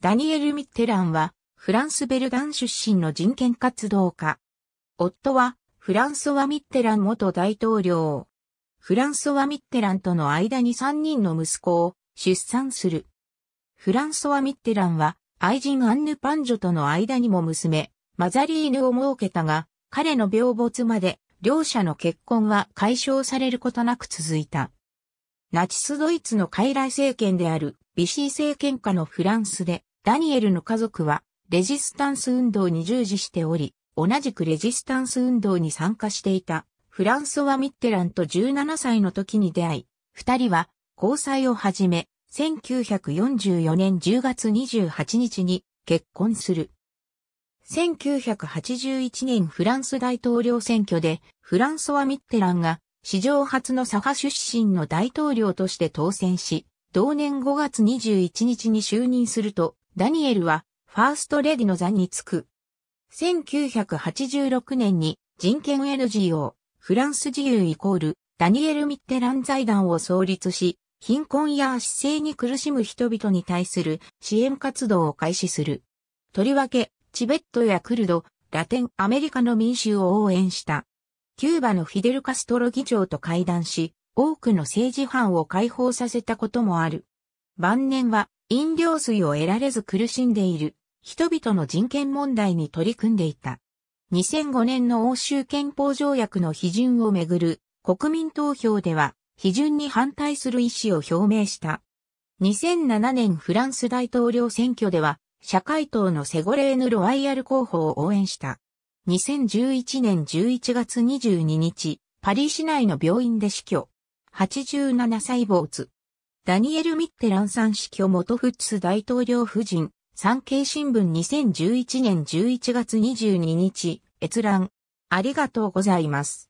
ダニエル・ミッテランは、フランス・ベルガン出身の人権活動家。夫は、フランソワ・ミッテラン元大統領。フランソワ・ミッテランとの間に3人の息子を出産する。フランソワ・ミッテランは、愛人アンヌ・パンジョとの間にも娘、マザリーヌを設けたが、彼の病没まで、両者の結婚は解消されることなく続いた。ナチスドイツの傀儡政権であるビシー政権下のフランスで、ダニエルの家族は、レジスタンス運動に従事しており、同じくレジスタンス運動に参加していた、フランソワ・ミッテランと17歳の時に出会い、二人は交際を始め、1944年10月28日に結婚する。1981年フランス大統領選挙でフランソワ・ミッテランが史上初の左派出身の大統領として当選し、同年5月21日に就任するとダニエルは、ファーストレディの座に着く。1986年に人権 NGO、フランス自由イコール、ダニエル・ミッテラン財団を創立し、貧困や姿勢に苦しむ人々に対する支援活動を開始する。とりわけ、チベットやクルド、ラテンアメリカの民衆を応援した。キューバのフィデル・カストロ議長と会談し、多くの政治犯を解放させたこともある。晩年は飲料水を得られず苦しんでいる人々の人権問題に取り組んでいた。2005年の欧州憲法条約の批准をめぐる国民投票では批准に反対する意思を表明した。2007年フランス大統領選挙では社会党のセゴレーヌ・ロワイヤル候補を応援した。2011年11月22日、パリ市内の病院で死去。87歳坊主。ダニエル・ミッテランさん死去元フッツ大統領夫人、産経新聞2011年11月22日、閲覧。ありがとうございます。